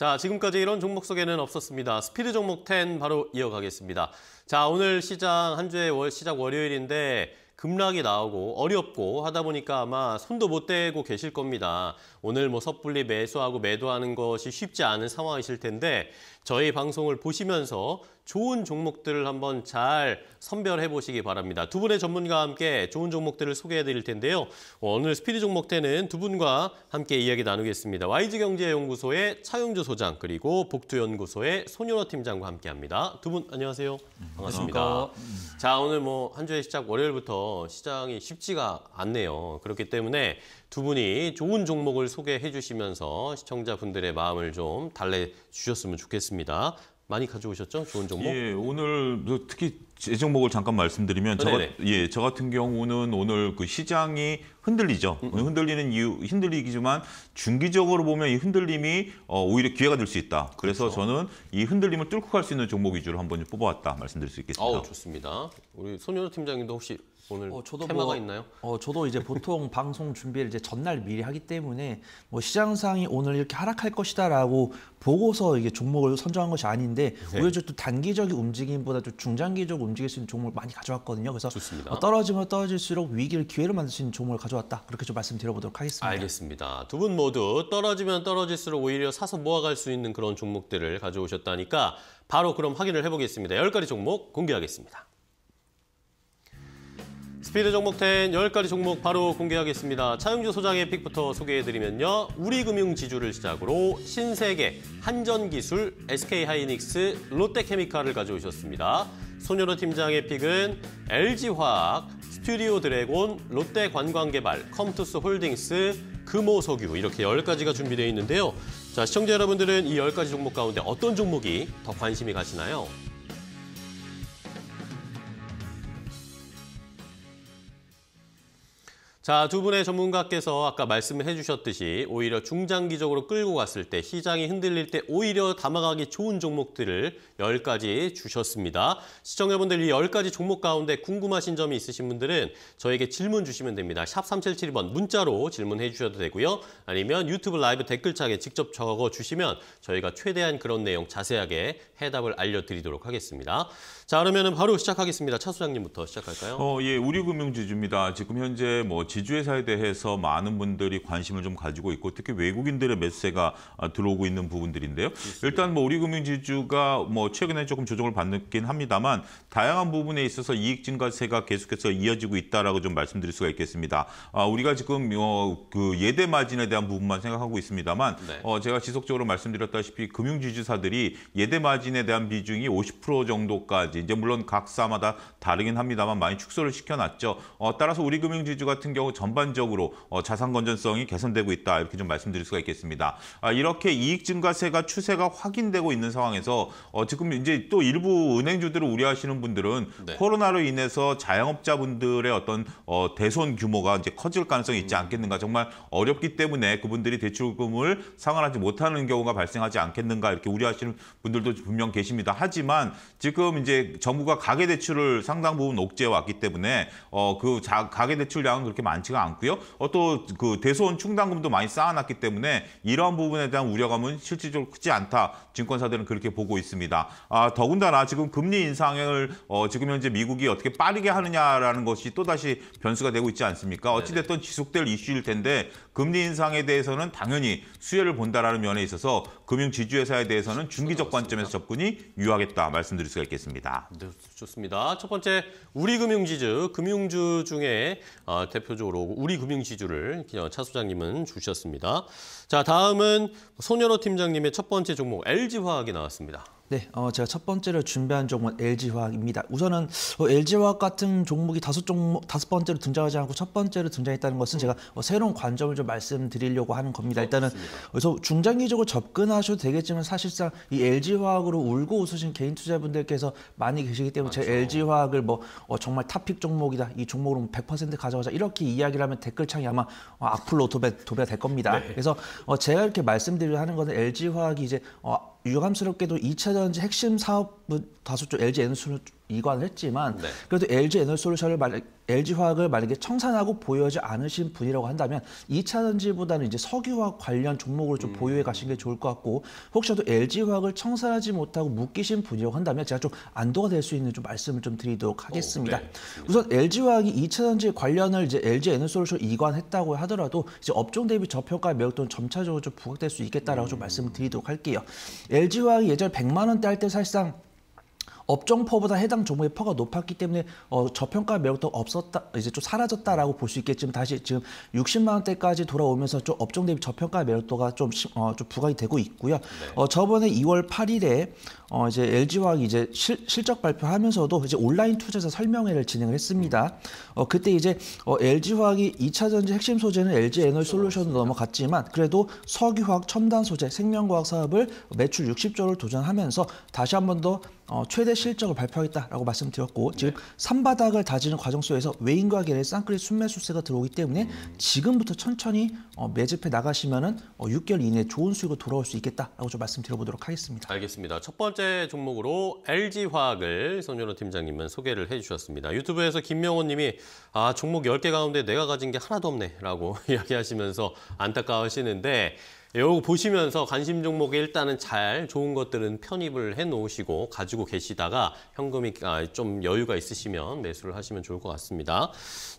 자, 지금까지 이런 종목 소개는 없었습니다. 스피드 종목 10 바로 이어가겠습니다. 자, 오늘 시장 한 주의 월 시작 월요일인데 급락이 나오고 어렵고 하다 보니까 아마 손도 못 대고 계실 겁니다. 오늘 뭐 섣불리 매수하고 매도하는 것이 쉽지 않은 상황이실 텐데 저희 방송을 보시면서 좋은 종목들을 한번 잘 선별해 보시기 바랍니다. 두 분의 전문가와 함께 좋은 종목들을 소개해 드릴 텐데요. 오늘 스피드 종목 때는 두 분과 함께 이야기 나누겠습니다. YG경제연구소의 차용주 소장 그리고 복두연구소의 손윤호 팀장과 함께합니다. 두 분 안녕하세요. 반갑습니다. 안녕하니까자 오늘 뭐 한 주의 시작 월요일부터 시장이 쉽지가 않네요. 그렇기 때문에 두 분이 좋은 종목을 소개해 주시면서 시청자분들의 마음을 좀 달래주셨으면 좋겠습니다. 많이 가져오셨죠? 좋은 종목? 예, 오늘 뭐 특히 제 종목을 잠깐 말씀드리면 저, 어, 예, 저 같은 경우는 오늘 그 시장이 흔들리죠. 음. 음. 뭐 흔들리는 이유 흔들리기지만 중기적으로 보면 이 흔들림이 어, 오히려 기회가 될 수 있다. 그래서 그렇죠. 저는 이 흔들림을 뚫고 갈 수 있는 종목 위주로 한번 뽑아왔다 말씀드릴 수 있겠습니다. 아우, 좋습니다. 우리 손현호 팀장님도 혹시 오늘 어, 저도 테마가 뭐, 있나요? 어, 저도 이제 보통 방송 준비를 이제 전날 미리 하기 때문에 뭐 시장상이 오늘 이렇게 하락할 것이다라고 보고서 이게 종목을 선정한 것이 아닌데 네. 오히려 좀 단기적인 움직임보다 좀 중장기적 움직일 수 있는 종목을 많이 가져왔거든요. 그래서 어, 떨어지면 떨어질수록 위기를 기회로 만들 수 있는 종목을 가져왔다. 그렇게 좀 말씀드려보도록 하겠습니다. 알겠습니다. 두 분 모두 떨어지면 떨어질수록 오히려 사서 모아갈 수 있는 그런 종목들을 가져오셨다니까 바로 그럼 확인을 해보겠습니다. 1 0가지 종목 공개하겠습니다. 스피드 종목 10 10가지 종목 바로 공개하겠습니다. 차용주 소장의 픽부터 소개해드리면요. 우리금융지주를 시작으로 신세계, 한전기술, SK하이닉스, 롯데케미칼을 가져오셨습니다. 소녀로 팀장의 픽은 LG화학, 스튜디오 드래곤, 롯데관광개발, 컴투스 홀딩스, 금호석유 이렇게 10가지가 준비되어 있는데요. 자 시청자 여러분들은 이 10가지 종목 가운데 어떤 종목이 더 관심이 가시나요? 자, 두 분의 전문가께서 아까 말씀을 해주셨듯이 오히려 중장기적으로 끌고 갔을 때 시장이 흔들릴 때 오히려 담아가기 좋은 종목들을 열가지 주셨습니다. 시청자분들 이 열가지 종목 가운데 궁금하신 점이 있으신 분들은 저에게 질문 주시면 됩니다. 샵 3072번 문자로 질문해 주셔도 되고요. 아니면 유튜브 라이브 댓글창에 직접 적어 주시면 저희가 최대한 그런 내용 자세하게 해답을 알려드리도록 하겠습니다. 자 그러면은 바로 시작하겠습니다. 차 소장님부터 시작할까요? 어, 예, 우리금융지주입니다. 지금 현재 뭐 지주회사에 대해서 많은 분들이 관심을 좀 가지고 있고 특히 외국인들의 매세가 아, 들어오고 있는 부분들인데요. 있습니 일단 뭐 우리금융지주가 뭐 최근에 조금 조정을 받긴 는 합니다만 다양한 부분에 있어서 이익 증가세가 계속해서 이어지고 있다라고 좀 말씀드릴 수가 있겠습니다. 아, 우리가 지금 어, 그 예대 마진에 대한 부분만 생각하고 있습니다만 네. 어, 제가 지속적으로 말씀드렸다시피 금융지주사들이 예대 마진에 대한 비중이 50% 정도까지 이제 물론 각 사마다 다르긴 합니다만 많이 축소를 시켜놨죠. 어, 따라서 우리 금융지주 같은 경우 전반적으로 어, 자산 건전성이 개선되고 있다 이렇게 좀 말씀드릴 수가 있겠습니다. 아, 이렇게 이익 증가세가 추세가 확인되고 있는 상황에서 어, 지금 이제 또 일부 은행주들을 우려하시는 분들은 네. 코로나로 인해서 자영업자분들의 어떤 어, 대손 규모가 이제 커질 가능성이 있지 음. 않겠는가 정말 어렵기 때문에 그분들이 대출금을 상환하지 못하는 경우가 발생하지 않겠는가 이렇게 우려하시는 분들도 분명 계십니다. 하지만 지금 이제 정부가 가계 대출을 상당 부분 억제해 왔기 때문에 어그 가계 대출량은 그렇게 많지가 않고요. 어또 그 대소원 충당금도 많이 쌓아놨기 때문에 이러한 부분에 대한 우려감은 실질적으로 크지 않다. 증권사들은 그렇게 보고 있습니다. 아 더군다나 지금 금리 인상을 어 지금 현재 미국이 어떻게 빠르게 하느냐라는 것이 또 다시 변수가 되고 있지 않습니까? 어찌 됐든 지속될 이슈일 텐데 금리 인상에 대해서는 당연히 수혜를 본다라는 면에 있어서 금융 지주회사에 대해서는 중기적 관점에서 접근이 유효하겠다 말씀드릴 수가 있겠습니다. 네, 좋습니다. 첫 번째 우리 금융지주, 금융주 중에 어, 대표적으로 우리 금융지주를 어, 차 소장님은 주셨습니다. 자 다음은 손현호 팀장님의 첫 번째 종목 LG화학이 나왔습니다. 네, 어, 제가 첫 번째로 준비한 종목은 LG화학입니다. 우선은 어, LG화학 같은 종목이 다섯 종목 다섯 번째로 등장하지 않고 첫 번째로 등장했다는 것은 음. 제가 어, 새로운 관점을 좀 말씀드리려고 하는 겁니다. 일단은 그래서 중장기적으로 접근하셔도 되겠지만 사실상 이 LG화학으로 울고 웃으신 개인 투자분들께서 많이 계시기 때문에 맞죠. 그렇죠. 제 LG화학을 뭐 어, 정말 탑픽 종목이다. 이 종목으로 100% 뭐 가져가자 이렇게 이야기를 하면 댓글창이 아마 어, 악플로 도배 도배가 될 겁니다. 네. 그래서 어, 제가 이렇게 말씀드리려 하는 것은 LG화학이 이제 어, 유감스럽게도 2차 전지 핵심 사업 뭐 다소 좀 LG 에너솔 이관을 했지만 네. 그래도 LG 에너솔루션을 만약 LG 화학을 만약에 청산하고 보유하지 않으신 분이라고 한다면 이차전지보다는 이제 석유화 학 관련 종목으로 좀 음. 보유해 가시는 게 좋을 것 같고 혹시라도 LG 화학을 청산하지 못하고 묶이신 분이라고 한다면 제가 좀 안도가 될 수 있는 좀 말씀을 좀 드리도록 하겠습니다. 오, 네. 우선 LG 화학이 이차전지 관련을 이제 LG 에너솔루션 이관했다고 하더라도 이제 업종 대비 저평가 매력 도 점차적으로 좀 부각될 수 있겠다라고 음. 좀 말씀을 드리도록 할게요. LG 화학이 예전 100만 원대 할 때 사실상 업종퍼보다 해당 종목의 퍼가 높았기 때문에 어, 저평가 매력도 없었다 이제 좀 사라졌다라고 볼 수 있겠지만 다시 지금 60만 원대까지 돌아오면서 좀 업종 대비 저평가 매력도가 좀, 어, 좀 부각이 되고 있고요. 네. 어, 저번에 2월 8일에 어 이제 LG화학이 이제 실, 실적 발표하면서도 이제 온라인 투자자 설명회를 진행을 했습니다. 어 그때 이제 어 LG화학이 2차 전지 핵심 소재는 LG 에너지 솔루션으로 넘어갔지만 그래도 석유화학 첨단 소재 생명과학 사업을 매출 60조를 도전하면서 다시 한 번 더 어, 최대 실적을 발표하겠다라고 말씀드렸고 네. 지금 산바닥을 다지는 과정 속에서 외인과 계의 쌍끌이 순매수세가 들어오기 때문에 음. 지금부터 천천히 어, 매집해 나가시면은 어, 6개월 이내에 좋은 수익으로 돌아올 수 있겠다라고 좀 말씀드려보도록 하겠습니다. 알겠습니다. 첫 번째 번째 종목으로 LG화학을 손현호 팀장님은 소개를 해주셨습니다. 유튜브에서 김명호 님이 아 종목 10개 가운데 내가 가진 게 하나도 없네 라고 이야기하시면서 안타까우시는데 이거 보시면서 관심 종목에 일단은 잘 좋은 것들은 편입을 해놓으시고 가지고 계시다가 현금이 아, 좀 여유가 있으시면 매수를 하시면 좋을 것 같습니다.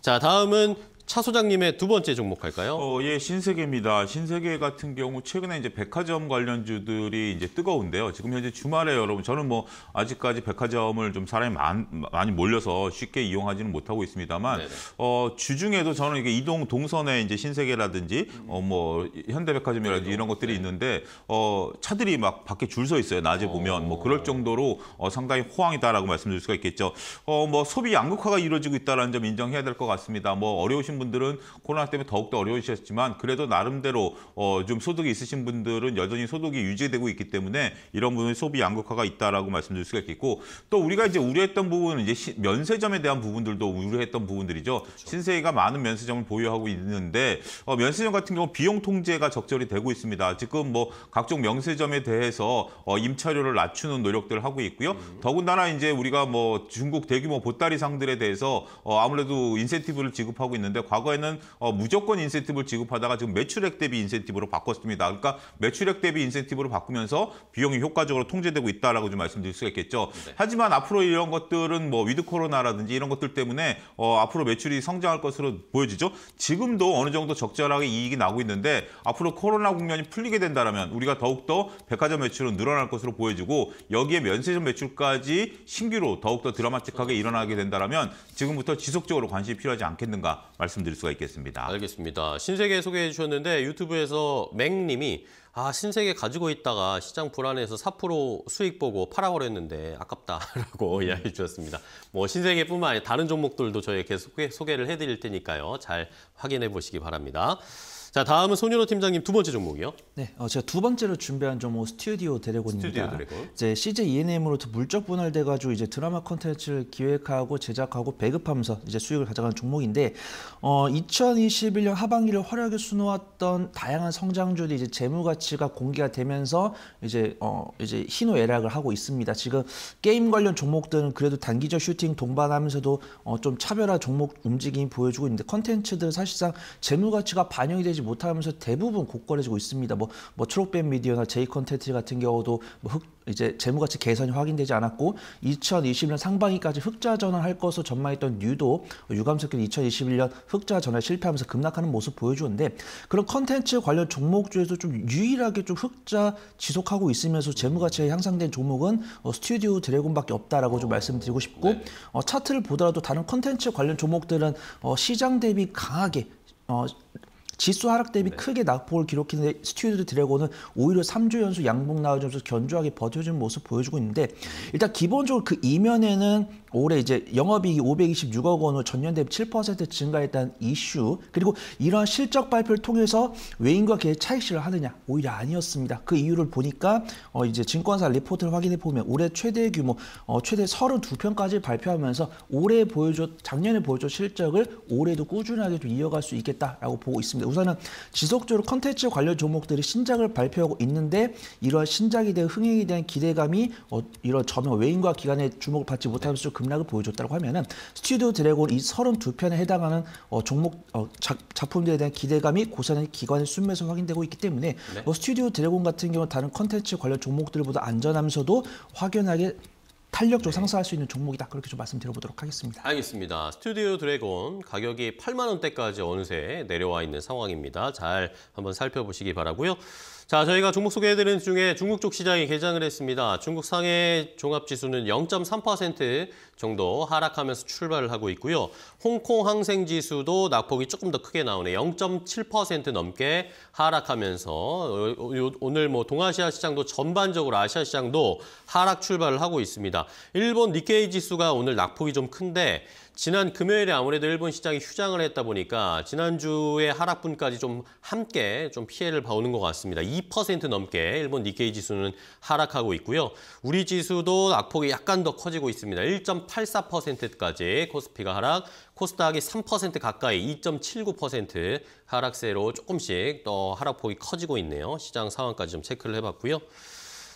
자 다음은 차 소장님의 두 번째 종목 할까요 어, 예, 신세계입니다. 신세계 같은 경우 최근에 이제 백화점 관련주들이 이제 뜨거운데요. 지금 현재 주말에 여러분 저는 뭐 아직까지 백화점을 좀 사람이 많, 많이 몰려서 쉽게 이용하지는 못하고 있습니다만 네네. 어, 주중에도 저는 이게 이동 동선에 이제 신세계라든지 어, 뭐 현대백화점이라든지 이런 것들이 네. 있는데 어, 차들이 막 밖에 줄 서 있어요. 낮에 어. 보면 뭐 그럴 정도로 어, 상당히 호황이다라고 말씀드릴 수가 있겠죠. 어, 뭐 소비 양극화가 이루어지고 있다라는 점 인정해야 될 것 같습니다. 뭐 어려우신 하신 분들은 코로나 때문에 더욱더 어려우셨지만 그래도 나름대로 어, 좀 소득이 있으신 분들은 여전히 소득이 유지되고 있기 때문에 이런 부분의 소비 양극화가 있다라고 말씀드릴 수가 있겠고 또 우리가 이제 우려했던 부분은 이제 시, 면세점에 대한 부분들도 우려했던 부분들이죠. 그렇죠. 신세계가 많은 면세점을 보유하고 있는데 어, 면세점 같은 경우 비용 통제가 적절히 되고 있습니다. 지금 뭐 각종 면세점에 대해서 어, 임차료를 낮추는 노력들을 하고 있고요. 음. 더군다나 이제 우리가 뭐 중국 대규모 보따리상들에 대해서 어, 아무래도 인센티브를 지급하고 있는데 있는데 과거에는 어, 무조건 인센티브를 지급하다가 지금 매출액 대비 인센티브로 바꿨습니다. 그러니까 매출액 대비 인센티브로 바꾸면서 비용이 효과적으로 통제되고 있다라고 좀 말씀드릴 수가 있겠죠. 네. 하지만 앞으로 이런 것들은 뭐 위드 코로나라든지 이런 것들 때문에 어, 앞으로 매출이 성장할 것으로 보여지죠. 지금도 어느 정도 적절하게 이익이 나고 있는데 앞으로 코로나 국면이 풀리게 된다면 우리가 더욱더 백화점 매출은 늘어날 것으로 보여지고 여기에 면세점 매출까지 신규로 더욱더 드라마틱하게 그렇죠. 일어나게 된다면 지금부터 지속적으로 관심이 필요하지 않겠는가 말씀 말씀드릴 수가 있겠습니다. 알겠습니다. 신세계 소개해 주셨는데 유튜브에서 맥님이 아 신세계 가지고 있다가 시장 불안해서 4% 수익 보고 팔아버렸는데 아깝다라고 음. 이야기 해 주셨습니다. 뭐 신세계뿐만 아니라 다른 종목들도 저희 계속 소개를 해드릴 테니까요. 잘 확인해 보시기 바랍니다. 자, 다음은 소녀노 팀장님 두 번째 종목이요. 네, 어, 제가 두 번째로 준비한 종목 스튜디오 드래곤입니다. 스튜디오 드래곤. 이제 CJ ENM으로부터 물적 분할돼 가지고 이제 드라마 콘텐츠를 기획하고 제작하고 배급하면서 이제 수익을 가져가는 종목인데 어, 2021년 하반기를 화려하게 수놓았던 다양한 성장주들이 이제 재무 가치가 공개가 되면서 이제 어, 이제 희노애락을 하고 있습니다. 지금 게임 관련 종목들은 그래도 단기적 슈팅 동반하면서도 어, 좀 차별화 종목 움직임이 보여주고 있는데 컨텐츠들은 사실상 재무 가치가 반영이 되지 이지 못하면서 대부분 고퀄해지고 있습니다. 뭐, 뭐 초록뱀 미디어나 제이 컨텐츠 같은 경우도 뭐 흑, 이제 재무가치 개선이 확인되지 않았고 2 0 2 0년 상반기까지 흑자 전환할 것으로 전망했던 뉴도 유감스럽게 2021년 흑자 전환 실패하면서 급락하는 모습 보여주는데 그런 컨텐츠 관련 종목 중에서 좀 유일하게 좀 흑자 지속하고 있으면서 재무가치가 향상된 종목은 어, 스튜디오 드래곤밖에 없다라고 좀 말씀드리고 싶고 네. 어, 차트를 보더라도 다른 컨텐츠 관련 종목들은 어, 시장 대비 강하게 어, 지수 하락 대비 네. 크게 낙폭을 기록했는데 스튜디드 드래곤은 오히려 3주 연속 양봉 나와주면서 견조하게 버텨준 모습 보여주고 있는데 일단 기본적으로 그 이면에는 올해 이제 영업이익이 526억 원으로 전년 대비 7% 증가했다는 이슈 그리고 이러한 실적 발표를 통해서 외인과 계획 차익실을 하느냐 오히려 아니었습니다. 그 이유를 보니까 어 이제 증권사 리포트를 확인해 보면 올해 최대 규모 어 최대 32편까지 발표하면서 올해 보여줘 작년에 보여줘 실적을 올해도 꾸준하게 좀 이어갈 수 있겠다라고 보고 있습니다. 우선은 지속적으로 컨텐츠 관련 종목들이 신작을 발표하고 있는데 이러한 신작에 대한 흥행에 대한 기대감이 어 이런 저명 외인과 기관의 주목을 받지 못하면서 네. 급락을 보여줬다고 하면은 스튜디오 드래곤 이 32편에 해당하는 어, 종목 어, 작, 작품들에 대한 기대감이 고사는 기관의 순매수 확인되고 있기 때문에 네. 어, 스튜디오 드래곤 같은 경우 는 다른 컨텐츠 관련 종목들보다 안전하면서도 확연하게 탄력적으로 네. 상승할 수 있는 종목이다. 그렇게 좀 말씀드려보도록 하겠습니다. 알겠습니다. 스튜디오 드래곤 가격이 8만 원대까지 어느새 내려와 있는 상황입니다. 잘 한번 살펴보시기 바라고요. 자, 저희가 종목 소개해드리는 중에 중국 쪽 시장이 개장을 했습니다. 중국 상해 종합지수는 0.3% 정도 하락하면서 출발을 하고 있고요. 홍콩 항생지수도 낙폭이 조금 더 크게 나오네요. 0.7% 넘게 하락하면서 오늘 뭐 동아시아 시장도 전반적으로 아시아 시장도 하락 출발을 하고 있습니다. 일본 니케이 지수가 오늘 낙폭이 좀 큰데 지난 금요일에 아무래도 일본 시장이 휴장을 했다 보니까 지난주에 하락분까지 좀 함께 좀 피해를 봐오는 것 같습니다. 2% 넘게 일본 니케이 지수는 하락하고 있고요. 우리 지수도 낙폭이 약간 더 커지고 있습니다. 0.84%까지 코스피가 하락, 코스닥이 3% 가까이 2.79% 하락세로 조금씩 또 하락폭이 커지고 있네요. 시장 상황까지 좀 체크를 해봤고요.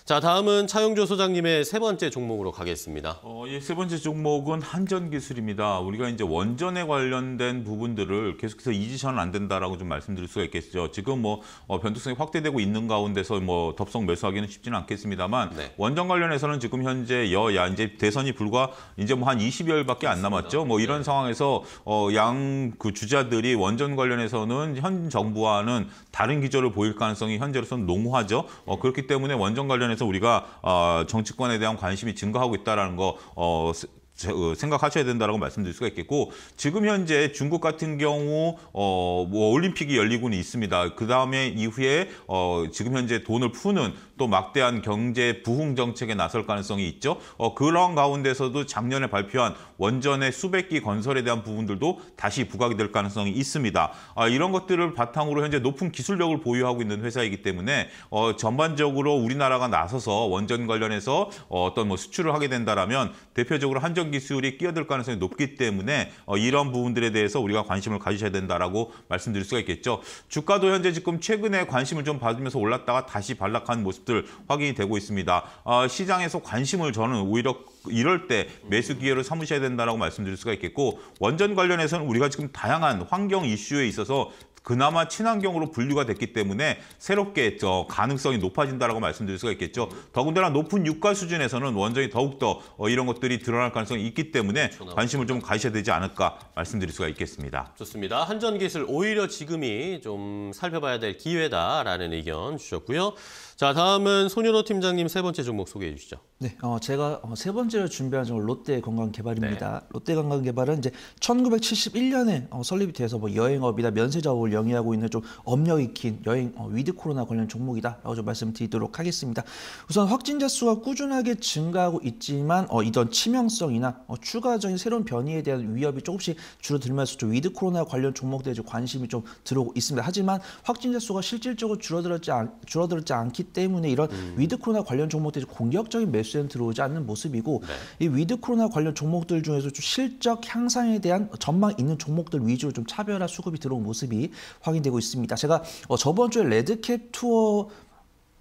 자, 다음은 차용조 소장님의 세 번째 종목으로 가겠습니다. 어, 예, 세 번째 종목은 한전 기술입니다. 우리가 이제 원전에 관련된 부분들을 계속해서 이지션 안 된다라고 좀 말씀드릴 수가 있겠죠. 지금 뭐 어, 변동성이 확대되고 있는 가운데서 뭐 덥석 매수하기는 쉽지는 않겠습니다만 네. 원전 관련해서는 지금 현재 여야 이제 대선이 불과 이제 뭐 한 20여일밖에 안 남았죠. 뭐 이런 네. 상황에서 어, 양 그 주자들이 원전 관련해서는 현 정부와는 다른 기조를 보일 가능성이 현재로서는 농후하죠. 어, 그렇기 때문에 원전 관련 차원에서 우리가 어, 정치권에 대한 관심이 증가하고 있다라는 거 어, 어, 생각하셔야 된다라고 말씀드릴 수가 있겠고 지금 현재 중국 같은 경우 어뭐 올림픽이 열리고는 있습니다. 그 다음에 이후에 어 지금 현재 돈을 푸는 또 막대한 경제 부흥 정책에 나설 가능성이 있죠. 어, 그런 가운데서도 작년에 발표한 원전의 수백 기 건설에 대한 부분들도 다시 부각이 될 가능성이 있습니다. 아, 이런 것들을 바탕으로 현재 높은 기술력을 보유하고 있는 회사이기 때문에 어, 전반적으로 우리나라가 나서서 원전 관련해서 어, 떤뭐 수출을 하게 된다라면 대표적으로 한전 기술이 끼어들 가능성이 높기 때문에 어, 이런 부분들에 대해서 우리가 관심을 가지셔야 된다라고 말씀드릴 수가 있겠죠. 주가도 현재 지금 최근에 관심을 좀 받으면서 올랐다가 다시 반락한 모습. 모습들 확인이 되고 있습니다. 어, 시장에서 관심을 저는 오히려 이럴 때 매수 기회를 삼으셔야 된다고 말씀드릴 수가 있겠고 원전 관련해서는 우리가 지금 다양한 환경 이슈에 있어서 그나마 친환경으로 분류가 됐기 때문에 새롭게 저 가능성이 높아진다라고 말씀드릴 수가 있겠죠. 더군다나 높은 유가 수준에서는 원전이 더욱더 어, 이런 것들이 드러날 가능성이 있기 때문에 관심을 좀 가셔야 되지 않을까 말씀드릴 수가 있겠습니다. 좋습니다. 한전기술 오히려 지금이 좀 살펴봐야 될 기회다라는 의견 주셨고요. 자, 다음은 손윤호 팀장님 세 번째 종목 소개해 주시죠. 네, 어, 제가 어, 세 번째로 준비한 종목 롯데 건강개발입니다. 네. 롯데 건강개발은 이제 1971년에 어, 설립이 돼서 뭐 여행업이나 면세자업을 영위하고 있는 좀 업력이 긴 여행 어, 위드 코로나 관련 종목이다라고 좀 말씀드리도록 하겠습니다. 우선 확진자 수가 꾸준하게 증가하고 있지만 어, 이런 치명성이나 어, 추가적인 새로운 변이에 대한 위협이 조금씩 줄어들면서 좀 위드 코로나 관련 종목들에 관심이 좀 들어오고 있습니다. 하지만 확진자 수가 실질적으로 줄어들었지, 않, 줄어들었지 않기 때문에 이런 음. 위드 코로나 관련 종목들이 공격적인 매수에는 들어오지 않는 모습이고 네. 이 위드 코로나 관련 종목들 중에서 좀 실적 향상에 대한 전망 있는 종목들 위주로 좀 차별화 수급이 들어온 모습이 확인되고 있습니다. 제가 어, 저번 주에 레드캡 투어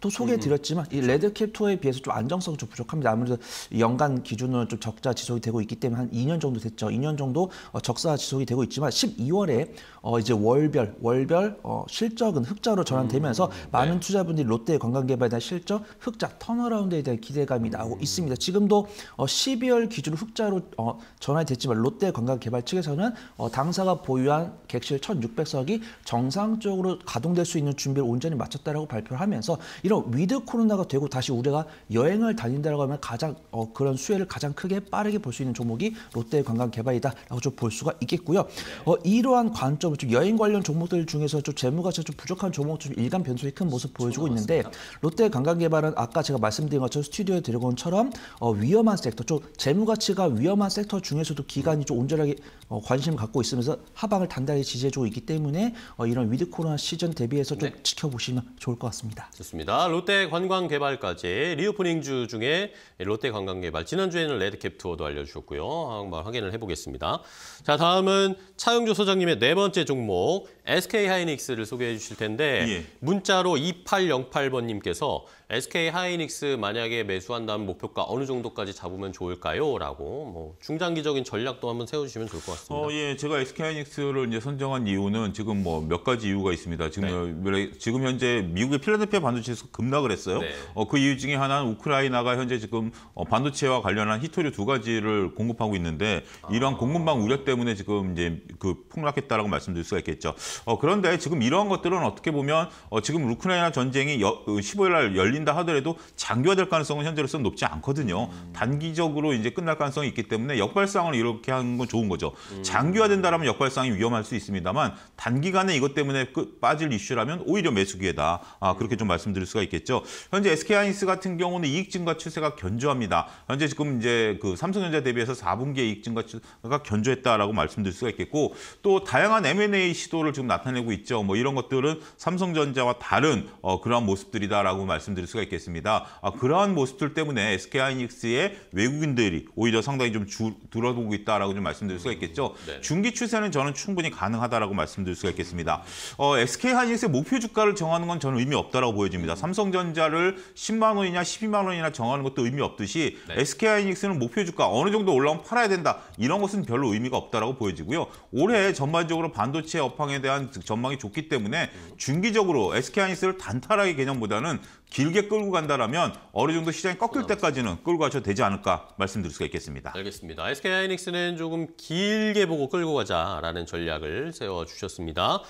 또 소개해드렸지만 음. 이레드캡투어에 비해서 좀 안정성이 좀 부족합니다. 아무래도 연간 기준으로 좀 적자 지속이 되고 있기 때문에 한 2년 정도 됐죠. 2년 정도 어, 적자 지속이 되고 있지만 12월에 어 이제 월별 월별 어 실적은 흑자로 전환되면서 음, 네. 많은 투자분들이 롯데관광개발에 대한 실적 흑자 턴어라운드에 대한 기대감이 음. 나오고 있습니다. 지금도 어 12월 기준 흑자로 어전환 됐지만 롯데 관광개발 측에서는 어 당사가 보유한 객실 1,600석이 정상적으로 가동될 수 있는 준비를 온전히 마쳤다라고 발표를 하면서 이런 위드 코로나가 되고 다시 우리가 여행을 다닌다라고 하면 가장 어, 그런 수혜를 가장 크게 빠르게 볼 수 있는 종목이 롯데 관광 개발이다라고 좀 볼 수가 있겠고요. 어, 이러한 관점을 좀 여행 관련 종목들 중에서 좀 재무가치가 좀 부족한 종목 좀 일간 변수의 큰 모습 보여주고 있는데 롯데 관광 개발은 아까 제가 말씀드린 것처럼 스튜디오 에드래온처럼 어, 위험한 섹터, 쪽 재무가치가 위험한 섹터 중에서도 기간이좀 온전하게 어, 관심을 갖고 있으면서 하방을 단단히 지지해주고 있기 때문에 어, 이런 위드 코로나 시즌 대비해서 좀 네. 지켜보시면 좋을 것 같습니다. 좋습니다. 있습니다. 롯데 관광개발까지 리오프닝주 중에 롯데 관광개발 지난주에는 레드캡 투어도 알려주셨고요. 한번 확인을 해보겠습니다. 자 다음은 차영조 소장님의 네 번째 종목 SK 하이닉스를 소개해 주실 텐데 예. 문자로 2808번님께서 SK 하이닉스 만약에 매수한다면 목표가 어느 정도까지 잡으면 좋을까요?라고 뭐 중장기적인 전략도 한번 세워주시면 좋을 것 같습니다. 어, 예, 제가 SK 하이닉스를 이제 선정한 이유는 지금 뭐 몇 가지 이유가 있습니다. 지금 네. 지금 현재 미국의 필라델피아 반도체에서 급락을 했어요. 네. 어, 그 이유 중에 하나는 우크라이나가 현재 지금 어, 반도체와 관련한 히토류 두 가지를 공급하고 있는데 아. 이러한 공급망 우려 때문에 지금 이제 그 폭락했다라고 말씀드릴 수가 있겠죠. 어, 그런데 지금 이러한 것들은 어떻게 보면 어, 지금 우크라이나 전쟁이 15일 어, 날 열린다 하더라도 장기화될 가능성은 현재로서는 높지 않거든요. 음. 단기적으로 이제 끝날 가능성이 있기 때문에 역발상을 이렇게 하는 건 좋은 거죠. 음. 장기화된다라면 역발상이 위험할 수 있습니다만 단기간에 이것 때문에 그, 빠질 이슈라면 오히려 매수 기회다. 아, 그렇게 좀 말씀드릴 수가 있겠죠. 현재 SK 하이닉스 같은 경우는 이익 증가 추세가 견조합니다. 현재 지금 이제 그 삼성전자 대비해서 4분기에 이익 증가가 견조했다라고 말씀드릴 수가 있겠고 또 다양한 M&A 시도를 지금 지금 나타내고 있죠. 뭐 이런 것들은 삼성전자와 다른 어, 그러한 모습들이다라고 말씀드릴 수가 있겠습니다. 아, 그러한 모습들 때문에 SK하이닉스의 외국인들이 오히려 상당히 좀 줄, 들어오고 있다라고 좀 말씀드릴 수가 있겠죠. 음, 네. 중기 추세는 저는 충분히 가능하다라고 말씀드릴 수가 있겠습니다. 어, SK하이닉스의 목표 주가를 정하는 건 저는 의미 없다라고 보여집니다. 음. 삼성전자를 10만 원이냐 12만 원이나 정하는 것도 의미 없듯이 네. SK하이닉스는 목표 주가 어느 정도 올라오면 팔아야 된다. 이런 것은 별로 의미가 없다라고 보여지고요. 올해 전반적으로 반도체 업황에 대한 대한 전망이 좋기 때문에 중기적으로 SK 하이닉스를 단타라기 개념보다는 길게 끌고 간다라면 어느 정도 시장이 꺾일 그렇죠. 때까지는 끌고 가셔도 되지 않을까 말씀드릴 수가 있겠습니다. 알겠습니다. SK 하이닉스는 조금 길게 보고 끌고 가자라는 전략을 세워 주셨습니다.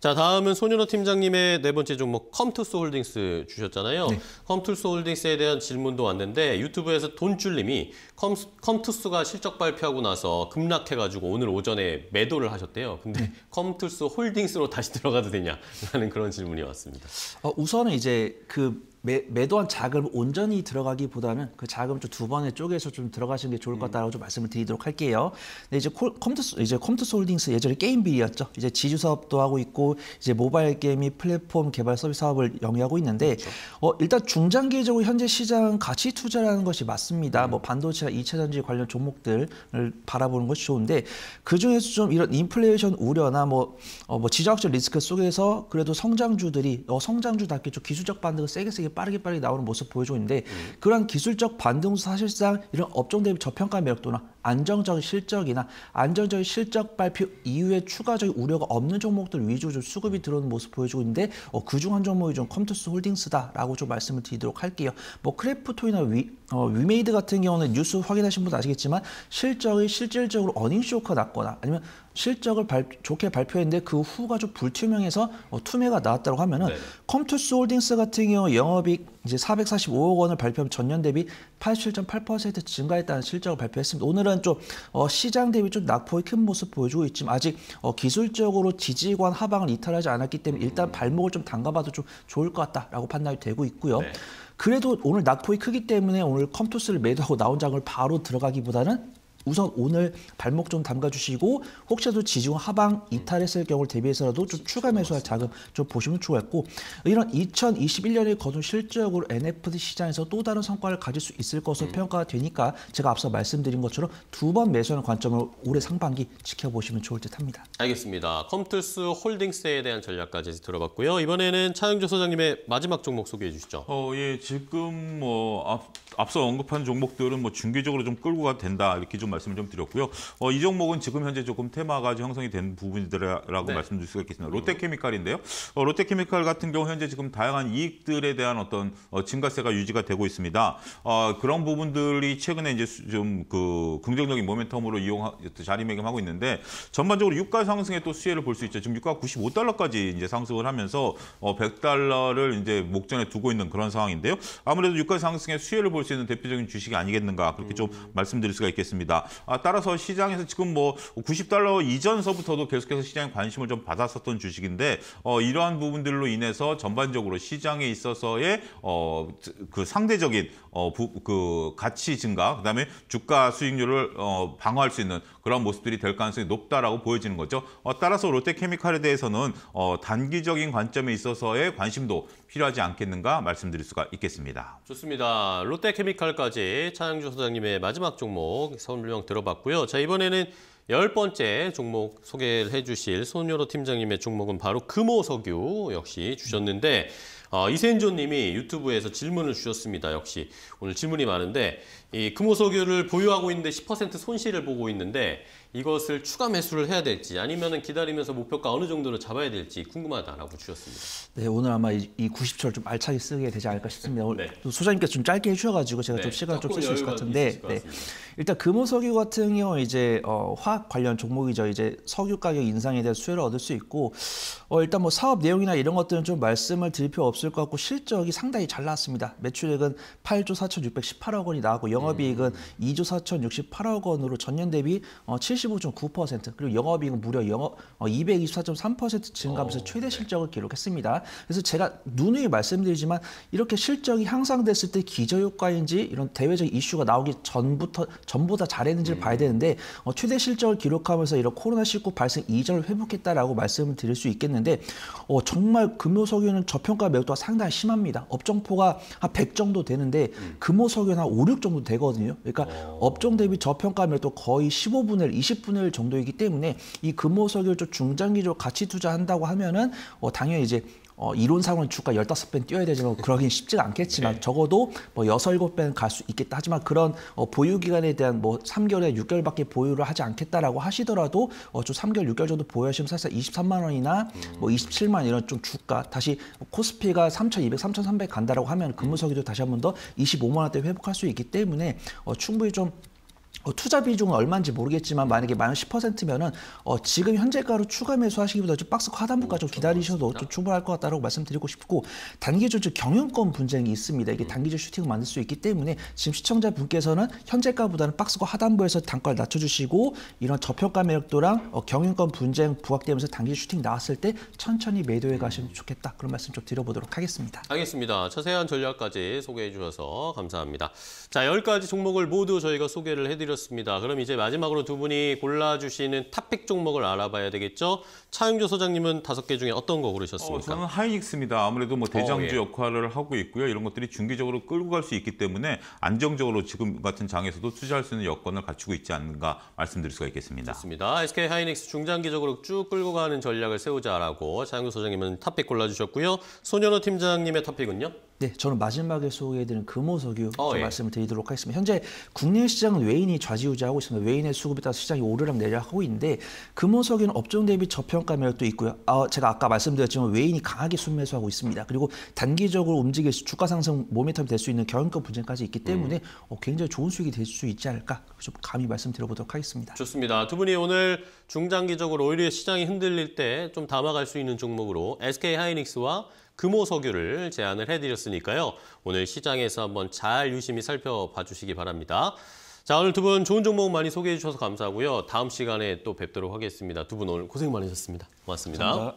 자, 다음은 손윤호 팀장님의 네 번째 종목 컴투스 홀딩스 주셨잖아요. 네. 컴투스 홀딩스에 대한 질문도 왔는데 유튜브에서 돈줄님이 컴, 컴투스가 실적 발표하고 나서 급락해가지고 오늘 오전에 매도를 하셨대요. 근데 네. 컴투스 홀딩스로 다시 들어가도 되냐라는 그런 질문이 왔습니다. 어, 우선은 이제 그 매, 매도한 자금 온전히 들어가기보다는 그 자금 좀 두 번에 쪼개서 좀 들어가시는 게 좋을 것 음. 같다라고 좀 말씀을 드리도록 할게요. 근 네, 이제 콜, 컴투 이제 컴투스 홀딩스 예전에 게임비리였죠 이제 지주 사업도 하고 있고 이제 모바일 게임 이 플랫폼 개발 서비스 사업을 영위하고 있는데 그렇죠. 어, 일단 중장기적으로 현재 시장 가치 투자라는 것이 맞습니다. 음. 뭐 반도체나 2차 전지 관련 종목들을 바라보는 것이 좋은데 그 중에서 좀 이런 인플레이션 우려나 뭐, 어, 뭐 지정학적 리스크 속에서 그래도 성장주들이 어, 성장주답게 좀 기술적 반등을 세게 세게 빠르게 빠르게 나오는 모습 보여주고 있는데 음. 그러한 기술적 반등도 사실상 이런 업종 대비 저평가 매력도나 안정적인 실적이나 안정적인 실적 발표 이후에 추가적인 우려가 없는 종목들 위주로 좀 수급이 들어오는 모습 보여주고 있는데 어, 그중 한 종목이 좀 컴투스 홀딩스다라고 좀 말씀을 드리도록 할게요. 뭐 크래프토이나 위, 어, 위메이드 같은 경우는 뉴스 확인하신 분도 아시겠지만 실적이 실질적으로 어닝쇼크가 났거나 아니면 실적을 발, 좋게 발표했는데 그 후가 좀 불투명해서 어, 투매가 나왔다고 하면은 네. 컴투스 홀딩스 같은 경우 영업이익 이제 445억 원을 발표하면 전년 대비 87.8% 증가했다는 실적을 발표했습니다. 오늘은 좀 어, 시장 대비 좀 낙폭이 큰 모습 보여주고 있지만 아직 어, 기술적으로 지지관 하방을 이탈하지 않았기 때문에 일단 음. 발목을 좀 담가봐도 좀 좋을 것 같다라고 판단이 되고 있고요. 네. 그래도 오늘 낙폭이 크기 때문에 오늘 컴투스를 매도하고 나온 장을 바로 들어가기보다는 우선 오늘 발목 좀 담가주시고 혹시라도 지지와 하방 이탈했을 경우를 대비해서라도 좀 추가 매수할 자금 좀 보시면 좋겠고 이런 2021년에 거둔 실적으로 NFT 시장에서 또 다른 성과를 가질 수 있을 것으로 음. 평가되니까 가 제가 앞서 말씀드린 것처럼 두 번 매수하는 관점을 올해 상반기 지켜보시면 좋을 듯합니다. 알겠습니다. 컴투스 홀딩스에 대한 전략까지 들어봤고요. 이번에는 차영조 소장님의 마지막 종목 소개해 주시죠. 어, 예, 지금 뭐 앞, 앞서 언급한 종목들은 뭐 중기적으로 좀 끌고 가도 된다 이렇게 좀 말씀을 좀 드렸고요. 어, 이 종목은 지금 현재 조금 테마가 형성이 된 부분이라고 네. 말씀드릴 수가 있겠습니다. 롯데케미칼인데요. 어, 롯데케미칼 같은 경우 현재 지금 다양한 이익들에 대한 어떤 어, 증가세가 유지가 되고 있습니다. 어, 그런 부분들이 최근에 이제 좀그 긍정적인 모멘텀으로 이용 자리매김하고 있는데 전반적으로 유가 상승에 또 수혜를 볼 수 있죠. 지금 유가가 95달러까지 이제 상승을 하면서 어, 100달러를 이제 목전에 두고 있는 그런 상황인데요. 아무래도 유가 상승에 수혜를 볼수 수 있는 대표적인 주식이 아니겠는가 그렇게 음. 좀 말씀드릴 수가 있겠습니다. 아, 따라서 시장에서 지금 뭐 90달러 이전서부터도 계속해서 시장에 관심을 좀 받았었던 주식인데 어, 이러한 부분들로 인해서 전반적으로 시장에 있어서의 어, 그 상대적인 어, 부, 그 가치 증가 그다음에 주가 수익률을 어, 방어할 수 있는 그런 모습들이 될 가능성이 높다라고 보여지는 거죠. 어, 따라서 롯데케미칼에 대해서는 어, 단기적인 관점에 있어서의 관심도 필요하지 않겠는가 말씀드릴 수가 있겠습니다. 좋습니다. 롯데 롯데케미칼까지 차영주 소장님의 마지막 종목 선물명 들어봤고요. 자 이번에는 열 번째 종목 소개를 해주실 손여로 팀장님의 종목은 바로 금호석유 역시 주셨는데 어, 이센조님이 유튜브에서 질문을 주셨습니다. 역시 오늘 질문이 많은데 이 금호석유를 보유하고 있는데 10% 손실을 보고 있는데 이것을 추가 매수를 해야 될지 아니면 기다리면서 목표가 어느 정도로 잡아야 될지 궁금하다라고 주셨습니다. 네, 오늘 아마 이, 이 90초를 좀 알차게 쓰게 되지 않을까 싶습니다. 네. 소장님께서 좀 짧게 해주셔가지고 제가 네, 좀 시간을 좀 쓸 수 있을 것 같은데 네. 일단 금호석유 같은 경우 이제 어, 화학 관련 종목이죠. 이제 석유 가격 인상에 대한 수혜를 얻을 수 있고 어, 일단 뭐 사업 내용이나 이런 것들은 좀 말씀을 드릴 필요 없을 것 같고 실적이 상당히 잘 나왔습니다. 매출액은 8조 4,618억 원이 나왔고 영업이익은 음. 2조 4,068억 원으로 전년 대비 어, 70 85.9% 그리고 영업이익은 무려 영업 어, 224.3% 증가하면서 어, 최대 네. 실적을 기록했습니다. 그래서 제가 누누이 말씀드리지만 이렇게 실적이 향상됐을 때 기저효과인지 이런 대외적 이슈가 나오기 전부터 전보다 잘했는지를 음. 봐야 되는데 어, 최대 실적을 기록하면서 이런 코로나19 발생 이전을 회복했다라고 말씀을 드릴 수 있겠는데 어, 정말 금호석유는 저평가 매도가 상당히 심합니다. 업종포가 한 100 정도 되는데 음. 금호석유는 한 5, 6 정도 되거든요. 그러니까 어. 업종 대비 저평가 매도 거의 15분의 1, 20분의 1 정도이기 때문에 이 금호석유를 좀 중장기적으로 같이 투자한다고 하면은 어, 당연히 이제 어, 이론상으로 주가 열다섯 배 뛰어야 되지만 그러긴 쉽지는 않겠지만 네. 적어도 뭐 여섯 일곱 배는 갈 수 있겠다. 하지만 그런 어, 보유 기간에 대한 뭐 삼개월에육개월밖에 보유를 하지 않겠다라고 하시더라도 어, 좀 3개월, 육개월 정도 보유하시면 사실 이십삼만 원이나 음. 뭐이십칠만 이런 좀 주가 다시 코스피가 삼천이백, 삼천삼백 간다라고 하면 금무석유도 다시 한 번더 이십오만 원대 회복할 수 있기 때문에 어, 충분히 좀 어, 투자 비중은 얼마인지 모르겠지만 만약에 만 10%면은 어, 지금 현재가로 추가 매수하시기보다 좀 박스 하단부까지 좀 그렇죠. 기다리셔도 좀 충분할 것 같다라고 말씀드리고 싶고 단기주 즉 경영권 분쟁이 있습니다. 이게 음. 단기주 슈팅을 만들 수 있기 때문에 지금 시청자 분께서는 현재가보다는 박스코 하단부에서 단가를 낮춰주시고 이런 저평가 매력도랑 어, 경영권 분쟁 부각되면서 단기주 슈팅 나왔을 때 천천히 매도해 가시면 좋겠다 그런 말씀 좀 드려보도록 하겠습니다. 알겠습니다. 자세한 전략까지 소개해 주셔서 감사합니다. 자 10가지 종목을 모두 저희가 소개를 해드리. 드렸습니다 그럼 이제 마지막으로 두 분이 골라주시는 탑픽 종목을 알아봐야 되겠죠. 차영주 소장님은 다섯 개 중에 어떤 거 고르셨습니까? 어, 저는 하이닉스입니다. 아무래도 뭐 어, 대장주 어, 예. 역할을 하고 있고요. 이런 것들이 중기적으로 끌고 갈 수 있기 때문에 안정적으로 지금 같은 장에서도 투자할 수 있는 여건을 갖추고 있지 않는가 말씀드릴 수가 있겠습니다. 좋습니다. SK 하이닉스 중장기적으로 쭉 끌고 가는 전략을 세우자라고 차영주 소장님은 탑픽 골라주셨고요. 소년호 팀장님의 탑픽은요? 네, 저는 마지막에 소개해드린 금호석유 어, 예. 말씀을 드리도록 하겠습니다. 현재 국내 시장은 외인이 좌지우지하고 있습니다. 외인의 수급에 따라 서 시장이 오르락 내리락하고 있는데 금호석유는 업종 대비 저평가 매력도 있고요. 아, 제가 아까 말씀드렸지만 외인이 강하게 순매수하고 있습니다. 그리고 단기적으로 움직일 수, 주가 상승 모멘텀이 될 수 있는 경영권 분쟁까지 있기 때문에 음. 어, 굉장히 좋은 수익이 될 수 있지 않을까 좀 감히 말씀드려보도록 하겠습니다. 좋습니다. 두 분이 오늘 중장기적으로 오히려 시장이 흔들릴 때 좀 담아갈 수 있는 종목으로 SK하이닉스와 금호 석유를 제안을 해드렸으니까요. 오늘 시장에서 한번 잘 유심히 살펴봐 주시기 바랍니다. 자 오늘 두 분 좋은 정보 많이 소개해 주셔서 감사하고요. 다음 시간에 또 뵙도록 하겠습니다. 두 분 오늘 고생 많으셨습니다. 고맙습니다 감사합니다.